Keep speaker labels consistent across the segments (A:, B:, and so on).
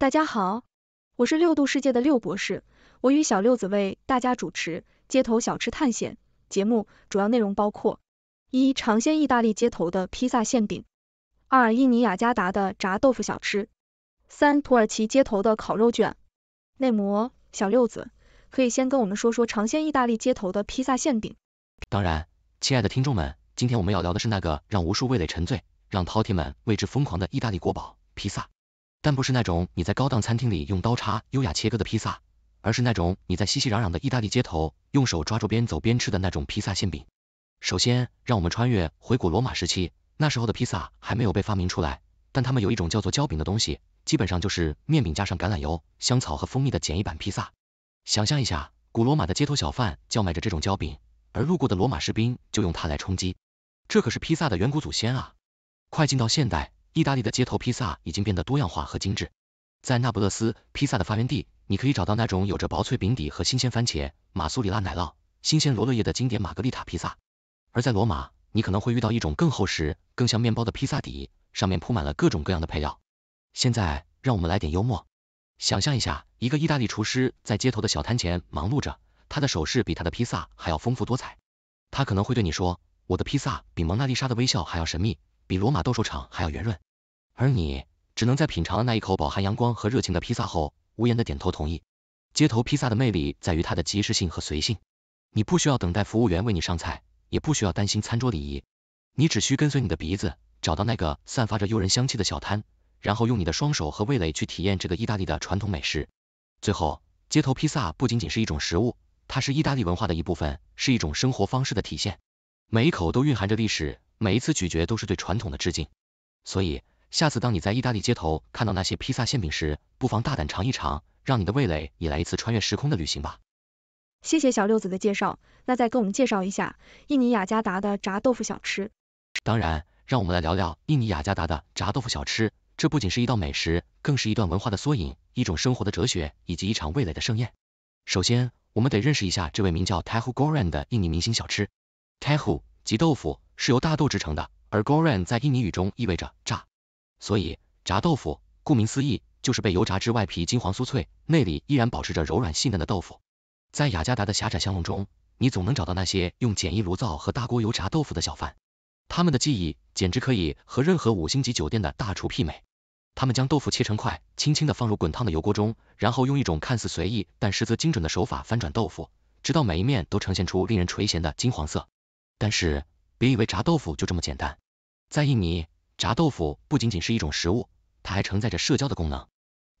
A: 大家好，我是六度世界的六博士，我与小六子为大家主持街头小吃探险节目，主要内容包括：一、尝鲜意大利街头的披萨馅饼；二、印尼雅加达的炸豆腐小吃；三、土耳其街头的烤肉卷。内模，小六子，可以先跟我们说说尝鲜意大利街头的披萨馅饼。
B: 当然，亲爱的听众们，今天我们要聊的是那个让无数味蕾沉醉，让饕餮们为之疯狂的意大利国宝——披萨。但不是那种你在高档餐厅里用刀叉优雅切割的披萨，而是那种你在熙熙攘攘的意大利街头用手抓住边走边吃的那种披萨馅饼。首先，让我们穿越回古罗马时期，那时候的披萨还没有被发明出来，但他们有一种叫做焦饼的东西，基本上就是面饼加上橄榄油、香草和蜂蜜的简易版披萨。想象一下，古罗马的街头小贩叫卖着这种焦饼，而路过的罗马士兵就用它来充饥，这可是披萨的远古祖先啊！快进到现代。意大利的街头披萨已经变得多样化和精致。在那不勒斯，披萨的发源地，你可以找到那种有着薄脆饼底和新鲜番茄、马苏里拉奶酪、新鲜罗勒叶的经典玛格丽塔披萨。而在罗马，你可能会遇到一种更厚实、更像面包的披萨底，上面铺满了各种各样的配料。现在，让我们来点幽默。想象一下，一个意大利厨师在街头的小摊前忙碌着，他的手势比他的披萨还要丰富多彩。他可能会对你说：“我的披萨比蒙娜丽莎的微笑还要神秘。”比罗马斗兽场还要圆润，而你只能在品尝了那一口饱含阳光和热情的披萨后，无言的点头同意。街头披萨的魅力在于它的及时性和随性，你不需要等待服务员为你上菜，也不需要担心餐桌礼仪，你只需跟随你的鼻子找到那个散发着诱人香气的小摊，然后用你的双手和味蕾去体验这个意大利的传统美食。最后，街头披萨不仅仅是一种食物，它是意大利文化的一部分，是一种生活方式的体现，每一口都蕴含着历史。每一次咀嚼都是对传统的致敬，所以下次当你在意大利街头看到那些披萨馅饼时，不妨大胆尝一尝，让你的味蕾也来一次穿越时空的旅行吧。
A: 谢谢小六子的介绍，那再给我们介绍一下印尼雅加达的炸豆腐小吃。
B: 当然，让我们来聊聊印尼雅加达的炸豆腐小吃，这不仅是一道美食，更是一段文化的缩影，一种生活的哲学，以及一场味蕾的盛宴。首先，我们得认识一下这位名叫 Tahu Goreng 的印尼明星小吃，Tahu 即豆腐。是由大豆制成的，而 Goreng 在印尼语中意味着炸，所以炸豆腐，顾名思义，就是被油炸至外皮金黄酥脆，内里依然保持着柔软细嫩的豆腐。在雅加达的狭窄巷弄中，你总能找到那些用简易炉灶和大锅油炸豆腐的小贩，他们的技艺简直可以和任何五星级酒店的大厨媲美。他们将豆腐切成块，轻轻地放入滚烫的油锅中，然后用一种看似随意但实则精准的手法翻转豆腐，直到每一面都呈现出令人垂涎的金黄色。但是别以为炸豆腐就这么简单，在印尼，炸豆腐不仅仅是一种食物，它还承载着社交的功能。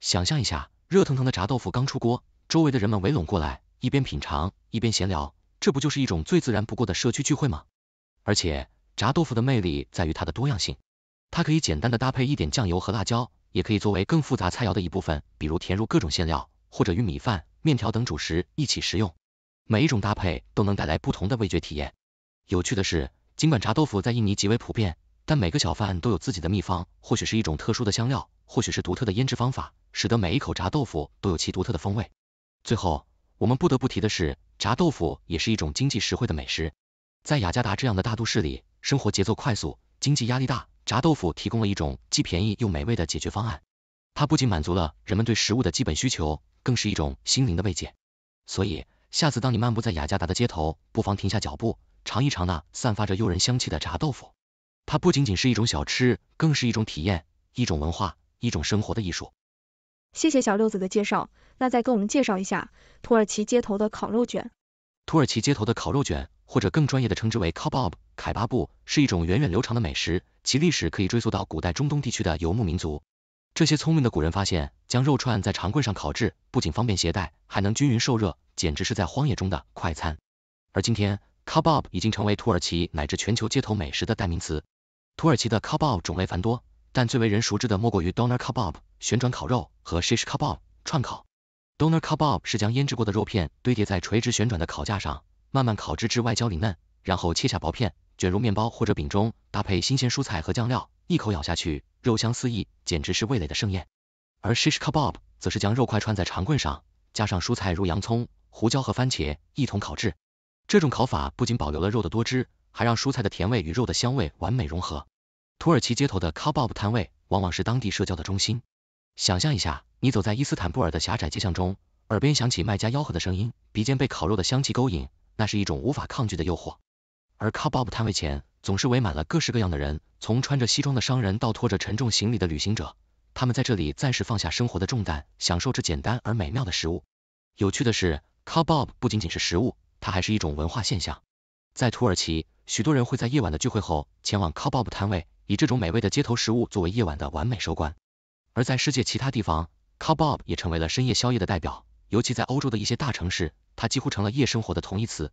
B: 想象一下，热腾腾的炸豆腐刚出锅，周围的人们围拢过来，一边品尝一边闲聊，这不就是一种最自然不过的社区聚会吗？而且，炸豆腐的魅力在于它的多样性，它可以简单的搭配一点酱油和辣椒，也可以作为更复杂菜肴的一部分，比如填入各种馅料，或者与米饭、面条等主食一起食用。每一种搭配都能带来不同的味觉体验。有趣的是。尽管炸豆腐在印尼极为普遍，但每个小贩都有自己的秘方，或许是一种特殊的香料，或许是独特的腌制方法，使得每一口炸豆腐都有其独特的风味。最后，我们不得不提的是，炸豆腐也是一种经济实惠的美食。在雅加达这样的大都市里，生活节奏快速，经济压力大，炸豆腐提供了一种既便宜又美味的解决方案。它不仅满足了人们对食物的基本需求，更是一种心灵的慰藉。所以，下次当你漫步在雅加达的街头，不妨停下脚步。尝一尝那散发着诱人香气的炸豆腐，它不仅仅是一种小吃，更是一种体验，一种文化，一种生活的艺术。
A: 谢谢小六子的介绍，那再给我们介绍一下土耳其街头的烤肉卷。
B: 土耳其街头的烤肉卷，或者更专业的称之为 kabob（ 凯巴布），是一种源远流长的美食，其历史可以追溯到古代中东地区的游牧民族。这些聪明的古人发现，将肉串在长棍上烤制，不仅方便携带，还能均匀受热，简直是在荒野中的快餐。而今天。Kabob 已经成为土耳其乃至全球街头美食的代名词。土耳其的 Kabob 种类繁多，但最为人熟知的莫过于 Doner Kabob（ 旋转烤肉）和 Shish Kabob（ 串烤）。Doner Kabob 是将腌制过的肉片堆叠在垂直旋转的烤架上，慢慢烤制至外焦里嫩，然后切下薄片，卷入面包或者饼中，搭配新鲜蔬菜和酱料，一口咬下去，肉香四溢，简直是味蕾的盛宴。而 Shish Kabob 则是将肉块串在长棍上，加上蔬菜如洋葱、胡椒和番茄，一同烤制。这种烤法不仅保留了肉的多汁，还让蔬菜的甜味与肉的香味完美融合。土耳其街头的烤 bob 摊位往往是当地社交的中心。想象一下，你走在伊斯坦布尔的狭窄街巷中，耳边响起卖家吆喝的声音，鼻尖被烤肉的香气勾引，那是一种无法抗拒的诱惑。而烤 bob 摊位前总是围满了各式各样的人，从穿着西装的商人到拖着沉重行李的旅行者，他们在这里暂时放下生活的重担，享受这简单而美妙的食物。有趣的是，烤 bob 不仅仅是食物。它还是一种文化现象，在土耳其，许多人会在夜晚的聚会后前往 kabob 摊位，以这种美味的街头食物作为夜晚的完美收官。而在世界其他地方，kabob 也成为了深夜宵夜的代表，尤其在欧洲的一些大城市，它几乎成了夜生活的同义词。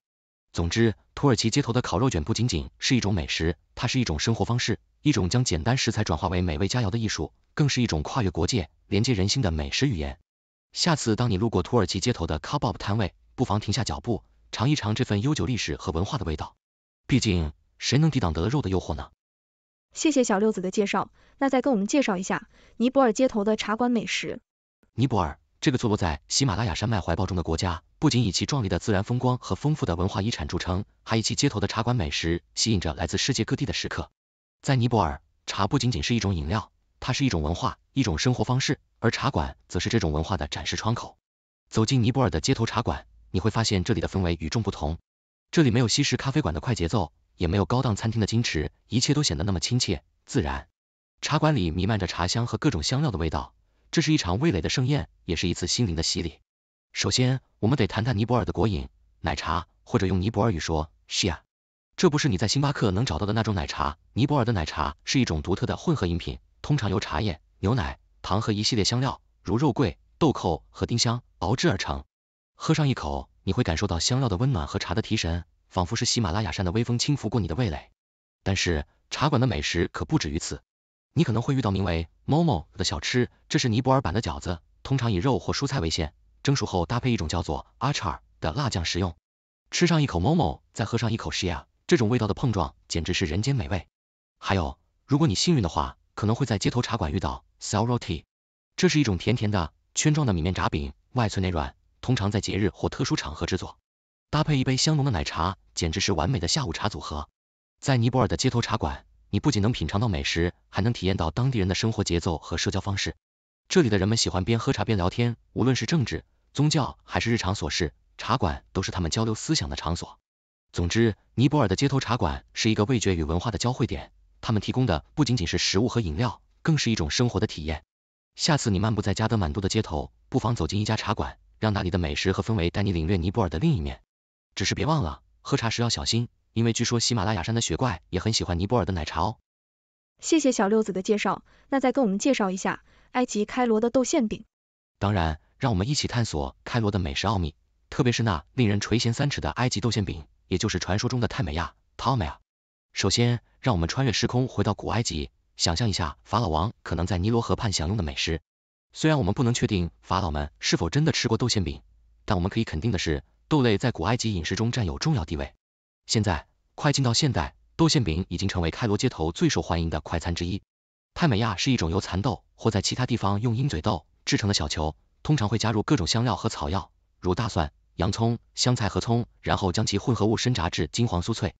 B: 总之，土耳其街头的烤肉卷不仅仅是一种美食，它是一种生活方式，一种将简单食材转化为美味佳肴的艺术，更是一种跨越国界、连接人心的美食语言。下次当你路过土耳其街头的 kabob 摊位，不妨停下脚步。尝一尝这份悠久历史和文化的味道，毕竟谁能抵挡得了肉的诱惑呢？
A: 谢谢小六子的介绍，那再跟我们介绍一下尼泊尔街头的茶馆美食。
B: 尼泊尔这个坐落在喜马拉雅山脉怀抱中的国家，不仅以其壮丽的自然风光和丰富的文化遗产著称，还以其街头的茶馆美食吸引着来自世界各地的食客。在尼泊尔，茶不仅仅是一种饮料，它是一种文化，一种生活方式，而茶馆则是这种文化的展示窗口。走进尼泊尔的街头茶馆。你会发现这里的氛围与众不同，这里没有西式咖啡馆的快节奏，也没有高档餐厅的矜持，一切都显得那么亲切自然。茶馆里弥漫着茶香和各种香料的味道，这是一场味蕾的盛宴，也是一次心灵的洗礼。首先，我们得谈谈尼泊尔的国饮——奶茶，或者用尼泊尔语说，shaa。这不是你在星巴克能找到的那种奶茶，尼泊尔的奶茶是一种独特的混合饮品，通常由茶叶、牛奶、糖和一系列香料，如肉桂、豆蔻和丁香，熬制而成。喝上一口，你会感受到香料的温暖和茶的提神，仿佛是喜马拉雅山的微风轻拂过你的味蕾。但是茶馆的美食可不止于此，你可能会遇到名为 momo 的小吃，这是尼泊尔版的饺子，通常以肉或蔬菜为馅，蒸熟后搭配一种叫做 achar 的辣酱食用。吃上一口 momo，再喝上一口 s h i a 这种味道的碰撞简直是人间美味。还有，如果你幸运的话，可能会在街头茶馆遇到 s o u r o tea，这是一种甜甜的圈状的米面炸饼，外脆内软。通常在节日或特殊场合制作，搭配一杯香浓的奶茶，简直是完美的下午茶组合。在尼泊尔的街头茶馆，你不仅能品尝到美食，还能体验到当地人的生活节奏和社交方式。这里的人们喜欢边喝茶边聊天，无论是政治、宗教还是日常琐事，茶馆都是他们交流思想的场所。总之，尼泊尔的街头茶馆是一个味觉与文化的交汇点，他们提供的不仅仅是食物和饮料，更是一种生活的体验。下次你漫步在加德满都的街头，不妨走进一家茶馆。让那里的美食和氛围带你领略尼泊尔的另一面。只是别忘了，喝茶时要小心，因为据说喜马拉雅山的雪怪也很喜欢尼泊尔的奶茶哦。
A: 谢谢小六子的介绍，那再跟我们介绍一下埃及开罗的豆馅饼。
B: 当然，让我们一起探索开罗的美食奥秘，特别是那令人垂涎三尺的埃及豆馅饼，也就是传说中的泰美亚 t o m i 首先，让我们穿越时空回到古埃及，想象一下法老王可能在尼罗河畔享用的美食。虽然我们不能确定法老们是否真的吃过豆馅饼，但我们可以肯定的是，豆类在古埃及饮食中占有重要地位。现在，快进到现代，豆馅饼已经成为开罗街头最受欢迎的快餐之一。泰美亚是一种由蚕豆或在其他地方用鹰嘴豆制成的小球，通常会加入各种香料和草药，如大蒜、洋葱、香菜和葱，然后将其混合物深炸至金黄酥脆。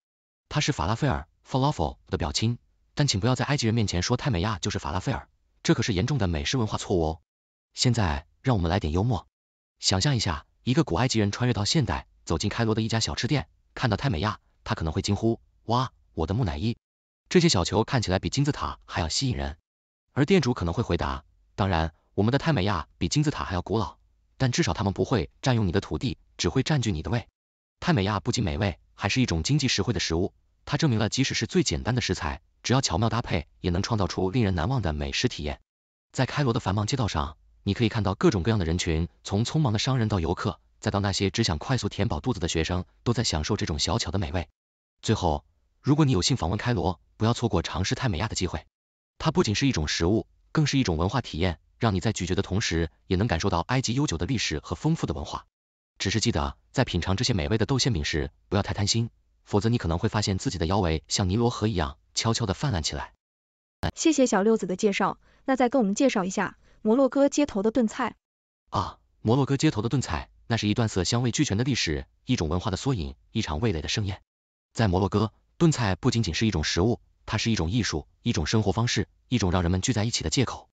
B: 它是法拉菲尔 （Falafel） 的表亲，但请不要在埃及人面前说泰美亚就是法拉菲尔。这可是严重的美食文化错误哦！现在让我们来点幽默，想象一下，一个古埃及人穿越到现代，走进开罗的一家小吃店，看到泰美亚，他可能会惊呼：哇，我的木乃伊！这些小球看起来比金字塔还要吸引人。而店主可能会回答：当然，我们的泰美亚比金字塔还要古老，但至少它们不会占用你的土地，只会占据你的胃。泰美亚不仅美味，还是一种经济实惠的食物。它证明了，即使是最简单的食材，只要巧妙搭配，也能创造出令人难忘的美食体验。在开罗的繁忙街道上，你可以看到各种各样的人群，从匆忙的商人到游客，再到那些只想快速填饱肚子的学生，都在享受这种小巧的美味。最后，如果你有幸访问开罗，不要错过尝试泰美亚的机会。它不仅是一种食物，更是一种文化体验，让你在咀嚼的同时，也能感受到埃及悠久的历史和丰富的文化。只是记得，在品尝这些美味的豆馅饼时，不要太贪心。否则你可能会发现自己的腰围像尼罗河一样悄悄的泛滥起来。
A: 谢谢小六子的介绍，那再跟我们介绍一下摩洛哥街头的炖菜。
B: 啊，摩洛哥街头的炖菜，那是一段色香味俱全的历史，一种文化的缩影，一场味蕾的盛宴。在摩洛哥，炖菜不仅仅是一种食物，它是一种艺术，一种生活方式，一种让人们聚在一起的借口。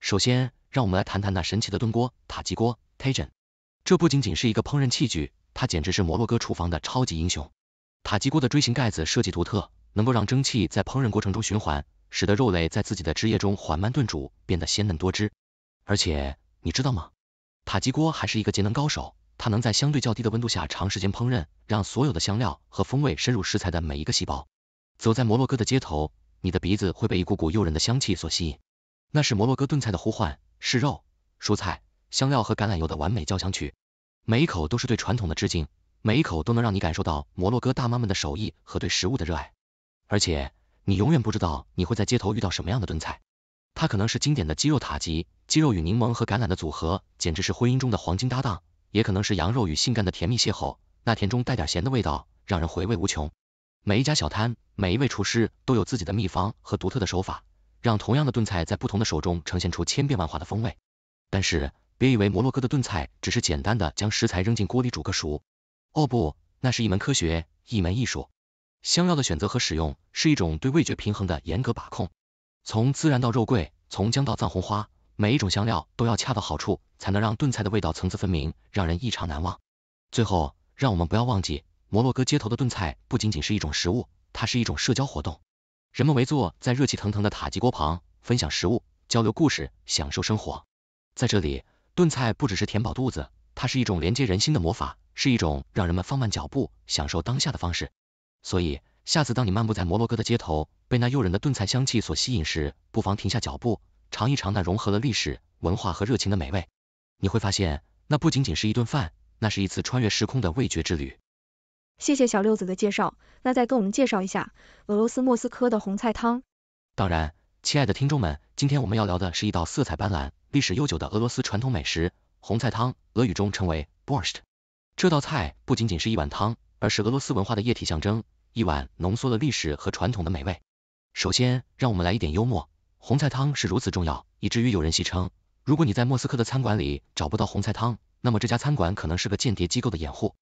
B: 首先，让我们来谈谈那神奇的炖锅塔吉锅 tajin。这不仅仅是一个烹饪器具，它简直是摩洛哥厨房的超级英雄。塔吉锅的锥形盖子设计独特，能够让蒸汽在烹饪过程中循环，使得肉类在自己的汁液中缓慢炖煮，变得鲜嫩多汁。而且，你知道吗？塔吉锅还是一个节能高手，它能在相对较低的温度下长时间烹饪，让所有的香料和风味深入食材的每一个细胞。走在摩洛哥的街头，你的鼻子会被一股股诱人的香气所吸引，那是摩洛哥炖菜的呼唤，是肉、蔬菜、香料和橄榄油的完美交响曲，每一口都是对传统的致敬。每一口都能让你感受到摩洛哥大妈们的手艺和对食物的热爱，而且你永远不知道你会在街头遇到什么样的炖菜，它可能是经典的鸡肉塔吉，鸡肉与柠檬和橄榄的组合，简直是婚姻中的黄金搭档，也可能是羊肉与杏干的甜蜜邂逅，那甜中带点咸的味道，让人回味无穷。每一家小摊，每一位厨师都有自己的秘方和独特的手法，让同样的炖菜在不同的手中呈现出千变万化的风味。但是别以为摩洛哥的炖菜只是简单的将食材扔进锅里煮个熟。哦不，那是一门科学，一门艺术。香料的选择和使用是一种对味觉平衡的严格把控。从孜然到肉桂，从姜到藏红花，每一种香料都要恰到好处，才能让炖菜的味道层次分明，让人异常难忘。最后，让我们不要忘记，摩洛哥街头的炖菜不仅仅是一种食物，它是一种社交活动。人们围坐在热气腾腾的塔吉锅旁，分享食物，交流故事，享受生活。在这里，炖菜不只是填饱肚子。它是一种连接人心的魔法，是一种让人们放慢脚步，享受当下的方式。所以，下次当你漫步在摩洛哥的街头，被那诱人的炖菜香气所吸引时，不妨停下脚步，尝一尝那融合了历史、文化和热情的美味。你会发现，那不仅仅是一顿饭，那是一次穿越时空的味觉之旅。
A: 谢谢小六子的介绍，那再跟我们介绍一下俄罗斯莫斯科的红菜汤。
B: 当然，亲爱的听众们，今天我们要聊的是一道色彩斑斓、历史悠久的俄罗斯传统美食。红菜汤，俄语中称为 borscht。这道菜不仅仅是一碗汤，而是俄罗斯文化的液体象征，一碗浓缩了历史和传统的美味。首先，让我们来一点幽默，红菜汤是如此重要，以至于有人戏称，如果你在莫斯科的餐馆里找不到红菜汤，那么这家餐馆可能是个间谍机构的掩护。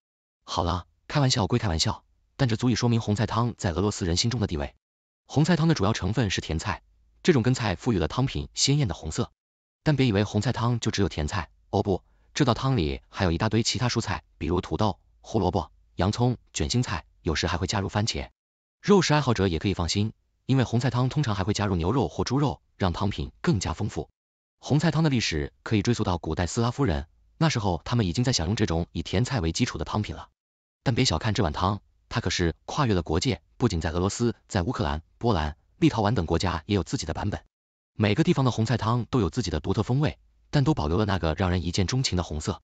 B: 好了，开玩笑归开玩笑，但这足以说明红菜汤在俄罗斯人心中的地位。红菜汤的主要成分是甜菜，这种根菜赋予了汤品鲜艳的红色。但别以为红菜汤就只有甜菜。哦不，这道汤里还有一大堆其他蔬菜，比如土豆、胡萝卜、洋葱、卷心菜，有时还会加入番茄。肉食爱好者也可以放心，因为红菜汤通常还会加入牛肉或猪肉，让汤品更加丰富。红菜汤的历史可以追溯到古代斯拉夫人，那时候他们已经在享用这种以甜菜为基础的汤品了。但别小看这碗汤，它可是跨越了国界，不仅在俄罗斯，在乌克兰、波兰、立陶宛等国家也有自己的版本。每个地方的红菜汤都有自己的独特风味。但都保留了那个让人一见钟情的红色。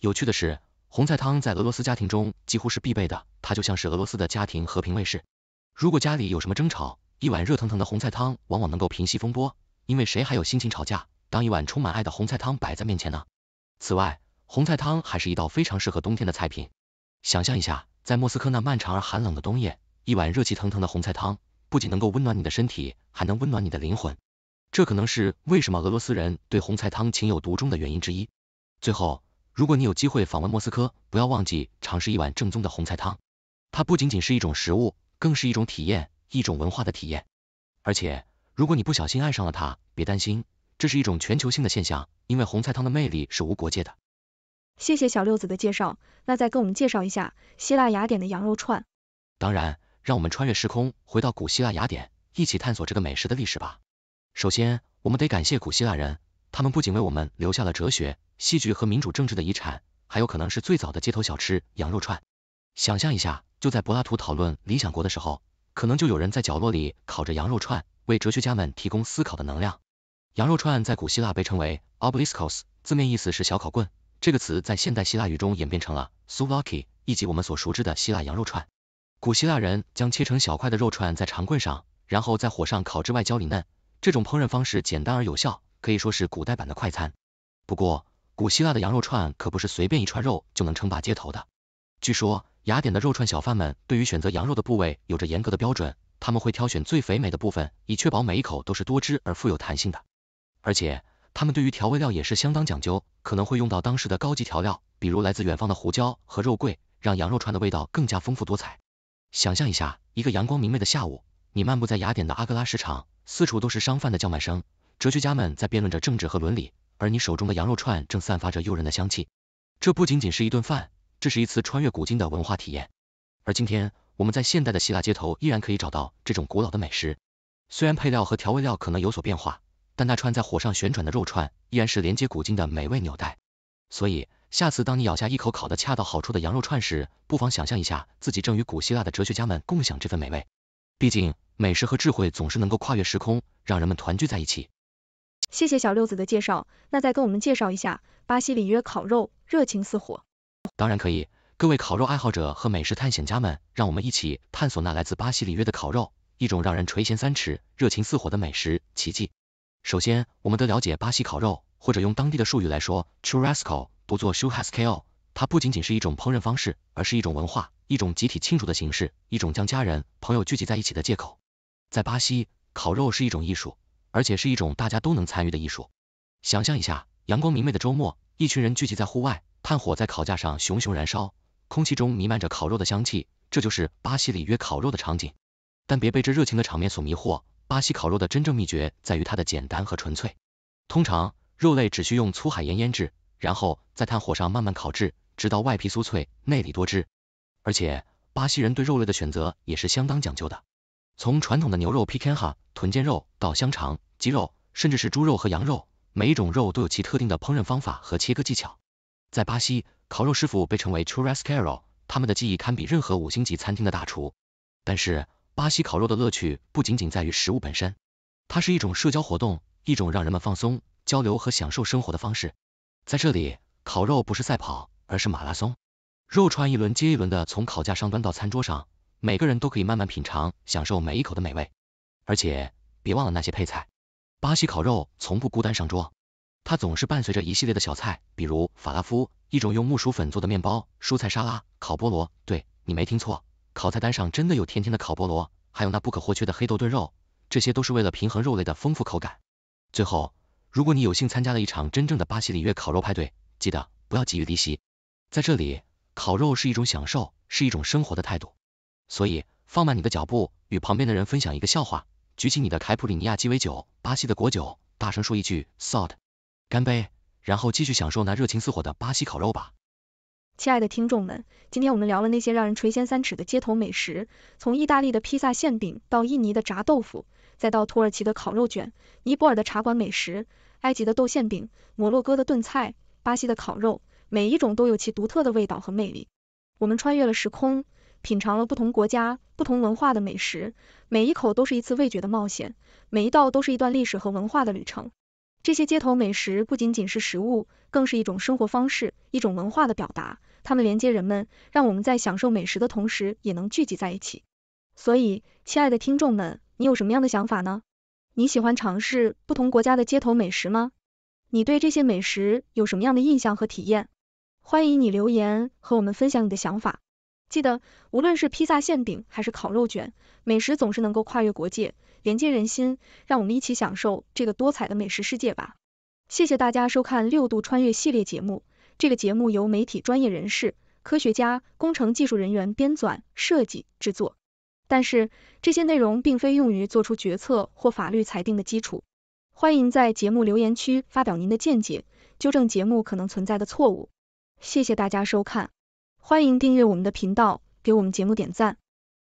B: 有趣的是，红菜汤在俄罗斯家庭中几乎是必备的，它就像是俄罗斯的家庭和平卫士。如果家里有什么争吵，一碗热腾腾的红菜汤往往能够平息风波，因为谁还有心情吵架？当一碗充满爱的红菜汤摆在面前呢？此外，红菜汤还是一道非常适合冬天的菜品。想象一下，在莫斯科那漫长而寒冷的冬夜，一碗热气腾腾的红菜汤，不仅能够温暖你的身体，还能温暖你的灵魂。这可能是为什么俄罗斯人对红菜汤情有独钟的原因之一。最后，如果你有机会访问莫斯科，不要忘记尝试一碗正宗的红菜汤。它不仅仅是一种食物，更是一种体验，一种文化的体验。而且，如果你不小心爱上了它，别担心，这是一种全球性的现象，因为红菜汤的魅力是无国界的。
A: 谢谢小六子的介绍，那再跟我们介绍一下希腊雅典的羊肉串。
B: 当然，让我们穿越时空，回到古希腊雅典，一起探索这个美食的历史吧。首先，我们得感谢古希腊人，他们不仅为我们留下了哲学、戏剧和民主政治的遗产，还有可能是最早的街头小吃——羊肉串。想象一下，就在柏拉图讨论理想国的时候，可能就有人在角落里烤着羊肉串，为哲学家们提供思考的能量。羊肉串在古希腊被称为 obliskos，字面意思是小烤棍。这个词在现代希腊语中演变成了 souvlaki，以及我们所熟知的希腊羊肉串。古希腊人将切成小块的肉串在长棍上，然后在火上烤至外焦里嫩。这种烹饪方式简单而有效，可以说是古代版的快餐。不过，古希腊的羊肉串可不是随便一串肉就能称霸街头的。据说，雅典的肉串小贩们对于选择羊肉的部位有着严格的标准，他们会挑选最肥美的部分，以确保每一口都是多汁而富有弹性的。而且，他们对于调味料也是相当讲究，可能会用到当时的高级调料，比如来自远方的胡椒和肉桂，让羊肉串的味道更加丰富多彩。想象一下，一个阳光明媚的下午，你漫步在雅典的阿格拉市场。四处都是商贩的叫卖声，哲学家们在辩论着政治和伦理，而你手中的羊肉串正散发着诱人的香气。这不仅仅是一顿饭，这是一次穿越古今的文化体验。而今天，我们在现代的希腊街头依然可以找到这种古老的美食，虽然配料和调味料可能有所变化，但那串在火上旋转的肉串依然是连接古今的美味纽带。所以，下次当你咬下一口烤的恰到好处的羊肉串时，不妨想象一下自己正与古希腊的哲学家们共享这份美味。毕竟，美食和智慧总是能够跨越时空，让人们团聚在一起。
A: 谢谢小六子的介绍，那再跟我们介绍一下巴西里约烤肉，热情似火。
B: 当然可以，各位烤肉爱好者和美食探险家们，让我们一起探索那来自巴西里约的烤肉，一种让人垂涎三尺、热情似火的美食奇迹。首先，我们得了解巴西烤肉，或者用当地的术语来说，churrasco，读作 c h u r a s k o l 它不仅仅是一种烹饪方式，而是一种文化，一种集体庆祝的形式，一种将家人、朋友聚集在一起的借口。在巴西，烤肉是一种艺术，而且是一种大家都能参与的艺术。想象一下，阳光明媚的周末，一群人聚集在户外，炭火在烤架上熊熊燃烧，空气中弥漫着烤肉的香气，这就是巴西里约烤肉的场景。但别被这热情的场面所迷惑，巴西烤肉的真正秘诀在于它的简单和纯粹。通常，肉类只需用粗海盐腌制，然后在炭火上慢慢烤制，直到外皮酥脆，内里多汁。而且，巴西人对肉类的选择也是相当讲究的。从传统的牛肉 p i c a n a 臀肉到香肠、鸡肉，甚至是猪肉和羊肉，每一种肉都有其特定的烹饪方法和切割技巧。在巴西，烤肉师傅被称为 c h u r a s c a r o 他们的技艺堪比任何五星级餐厅的大厨。但是，巴西烤肉的乐趣不仅仅在于食物本身，它是一种社交活动，一种让人们放松、交流和享受生活的方式。在这里，烤肉不是赛跑，而是马拉松，肉串一轮接一轮的从烤架上端到餐桌上。每个人都可以慢慢品尝，享受每一口的美味。而且别忘了那些配菜，巴西烤肉从不孤单上桌，它总是伴随着一系列的小菜，比如法拉夫，一种用木薯粉做的面包，蔬菜沙拉，烤菠萝。对，你没听错，烤菜单上真的有甜甜的烤菠萝，还有那不可或缺的黑豆炖肉，这些都是为了平衡肉类的丰富口感。最后，如果你有幸参加了一场真正的巴西里约烤肉派对，记得不要急于离席，在这里，烤肉是一种享受，是一种生活的态度。所以放慢你的脚步，与旁边的人分享一个笑话，举起你的凯普里尼亚鸡尾酒，巴西的果酒，大声说一句 s a l t 干杯，然后继续享受那热情似火的巴西烤肉吧。
A: 亲爱的听众们，今天我们聊了那些让人垂涎三尺的街头美食，从意大利的披萨馅饼到印尼的炸豆腐，再到土耳其的烤肉卷、尼泊尔的茶馆美食、埃及的豆馅饼、摩洛哥的炖菜、巴西的烤肉，每一种都有其独特的味道和魅力。我们穿越了时空。品尝了不同国家、不同文化的美食，每一口都是一次味觉的冒险，每一道都是一段历史和文化的旅程。这些街头美食不仅仅是食物，更是一种生活方式，一种文化的表达。它们连接人们，让我们在享受美食的同时，也能聚集在一起。所以，亲爱的听众们，你有什么样的想法呢？你喜欢尝试不同国家的街头美食吗？你对这些美食有什么样的印象和体验？欢迎你留言和我们分享你的想法。记得，无论是披萨馅饼还是烤肉卷，美食总是能够跨越国界，连接人心。让我们一起享受这个多彩的美食世界吧！谢谢大家收看六度穿越系列节目。这个节目由媒体专业人士、科学家、工程技术人员编纂、设计、制作。但是这些内容并非用于做出决策或法律裁定的基础。欢迎在节目留言区发表您的见解，纠正节目可能存在的错误。谢谢大家收看。欢迎订阅我们的频道，给我们节目
B: 点赞。